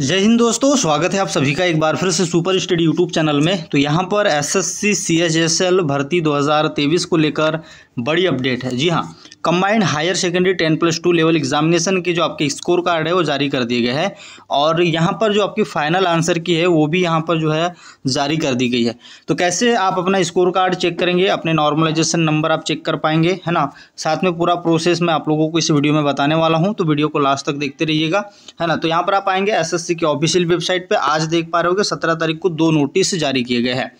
जय हिंद दोस्तों स्वागत है आप सभी का एक बार फिर से सुपर स्टडी यूट्यूब चैनल में तो यहाँ पर एसएससी सीएचएसएल भर्ती 2023 को लेकर बड़ी अपडेट है जी हाँ combined higher secondary ten plus two level examination के जो आपके स्कोर कार्ड है वो जारी कर दिए गए हैं और यहाँ पर जो आपकी फाइनल आंसर की है वो भी यहाँ पर जो है जारी कर दी गई है तो कैसे आप अपना स्कोर कार्ड चेक करेंगे अपने नॉर्मलाइजेशन नंबर आप चेक कर पाएंगे है ना साथ में पूरा प्रोसेस मैं आप लोगों को इस वीडियो में बताने वाला हूँ तो वीडियो को लास्ट तक देखते रहिएगा है ना तो यहाँ पर आप आएंगे एस की ऑफिशियल वेबसाइट पर आज देख पा रहे हो सत्रह तारीख को दो नोटिस जारी किए गए हैं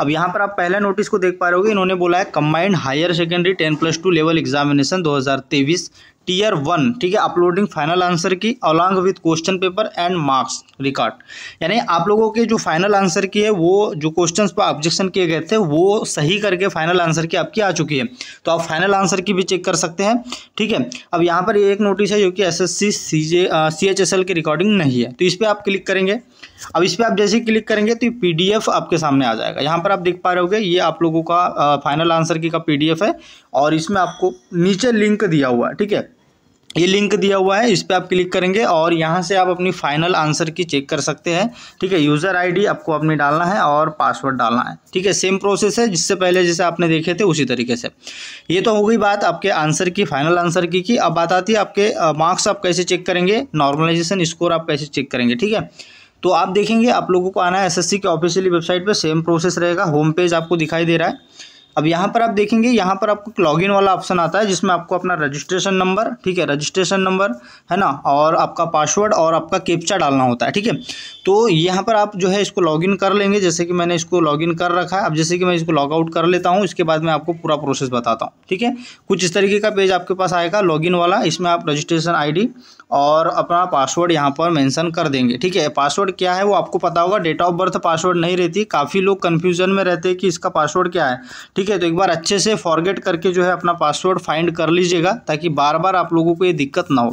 अब यहाँ पर आप पहले नोटिस को देख पा रहे हो इन्होंने बोला है combined higher secondary ten plus two level examination अधिवेशन 2023 टीयर वन ठीक है uploading final answer key along with question paper and marks record यानी आप लोगों के जो फाइनल आंसर की है वो जो क्वेश्चन पर ऑब्जेक्शन किए गए थे वो सही करके फाइनल आंसर की आपकी आ चुकी है तो आप फाइनल आंसर की भी चेक कर सकते हैं ठीक है अब यहाँ पर ये एक नोटिस है जो कि एस एस सी की रिकॉर्डिंग नहीं है तो इस पर आप क्लिक करेंगे अब इस पर आप जैसे क्लिक करेंगे तो पी डी एफ आपके सामने आ जाएगा यहाँ पर आप देख पा रहे होगे ये आप लोगों का फाइनल आंसर की का पी डी एफ है और इसमें आपको नीचे लिंक दिया हुआ है ठीक है ये लिंक दिया हुआ है इस पर आप क्लिक करेंगे और यहाँ से आप अपनी फाइनल आंसर की चेक कर सकते हैं ठीक है यूज़र आईडी आपको अपनी डालना है और पासवर्ड डालना है ठीक है सेम प्रोसेस है जिससे पहले जैसे आपने देखे थे उसी तरीके से ये तो हो गई बात आपके आंसर की फाइनल आंसर की कि अब बात आती है आपके मार्क्स आप कैसे चेक करेंगे नॉर्मलाइजेशन स्कोर आप कैसे चेक करेंगे ठीक है तो आप देखेंगे आप लोगों को आना है सी के ऑफिशियली वेबसाइट पर सेम प्रोसेस रहेगा होम पेज आपको दिखाई दे रहा है अब यहाँ पर आप देखेंगे यहाँ पर आपको लॉगिन वाला ऑप्शन आता है जिसमें आपको अपना रजिस्ट्रेशन नंबर ठीक है रजिस्ट्रेशन नंबर है ना और आपका पासवर्ड और आपका कैप्चा डालना होता है ठीक है तो यहाँ पर आप जो है इसको लॉगिन कर लेंगे जैसे कि मैंने इसको लॉगिन कर रखा है अब जैसे कि मैं इसको लॉगआउट कर लेता हूँ इसके बाद मैं आपको पूरा प्रोसेस बताता हूँ ठीक है कुछ इस तरीके का पेज आपके पास आएगा लॉगिन वाला इसमें आप रजिस्ट्रेशन आई और अपना पासवर्ड यहाँ पर मैंसन कर देंगे ठीक है पासवर्ड क्या है वो आपको पता होगा डेट ऑफ बर्थ पासवर्ड नहीं रहती काफ़ी लोग कन्फ्यूजन में रहते हैं कि इसका पासवर्ड क्या है ठीक ठीक है तो एक बार अच्छे से फॉरगेट करके जो है अपना पासवर्ड फाइंड कर लीजिएगा ताकि बार बार आप लोगों को ये दिक्कत ना हो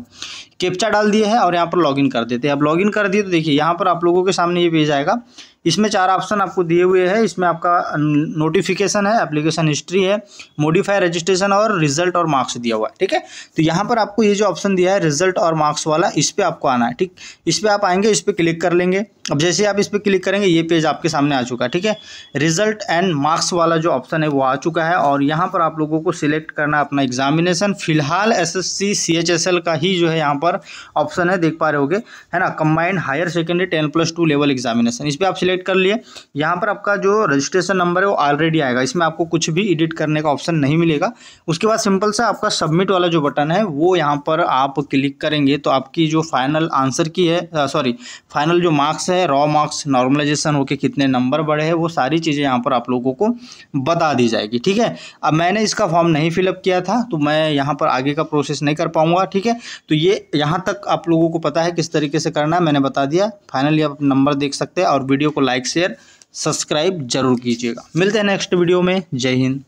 कैप्चा डाल दिए है और यहाँ पर लॉगिन कर देते हैं अब लॉगिन कर दिए तो देखिए यहाँ पर आप लोगों के सामने ये पेज आएगा इसमें चार ऑप्शन आपको दिए हुए हैं इसमें आपका नोटिफिकेशन है एप्लीकेशन हिस्ट्री है मोडिफाई रजिस्ट्रेशन और रिजल्ट और मार्क्स दिया हुआ है ठीक है तो यहाँ पर आपको ये जो ऑप्शन दिया है रिजल्ट और मार्क्स वाला इस पर आपको आना है ठीक इस पर आप आएंगे इस पर क्लिक कर लेंगे अब जैसे आप इस पर क्लिक करेंगे ये पेज आपके सामने आ चुका है ठीक है रिजल्ट एंड मार्क्स वाला जो ऑप्शन है वो आ चुका है और यहाँ पर आप लोगों को सिलेक्ट करना अपना एग्जामिनेशन फिलहाल एस एस का ही जो है यहाँ पर पर ऑप्शन है देख पा रहे होगे है ना combined higher secondary ten plus two level examination इस पर आप सिलेक्ट कर लिए यहाँ पर आपका जो रजिस्ट्रेशन नंबर है वो ऑलरेडी आएगा इसमें आपको कुछ भी एडिट करने का ऑप्शन नहीं मिलेगा उसके बाद सिंपल सा आपका सबमिट वाला जो बटन है वो यहाँ पर आप क्लिक करेंगे तो आपकी जो फाइनल आंसर की है सॉरी फाइनल जो मार्क्स है रॉ मार्क्स नॉर्मलाइजेशन होकर कितने नंबर बढ़े हैं वो सारी चीज़ें यहाँ पर आप लोगों को बता दी जाएगी ठीक है अब मैंने इसका फॉर्म नहीं फिलअप किया था तो मैं यहाँ पर आगे का प्रोसेस नहीं कर पाऊंगा ठीक है तो ये यहाँ तक आप लोगों को पता है किस तरीके से करना है मैंने बता दिया फाइनली आप नंबर देख सकते हैं और वीडियो को लाइक शेयर सब्सक्राइब जरूर कीजिएगा मिलते हैं नेक्स्ट वीडियो में जय हिंद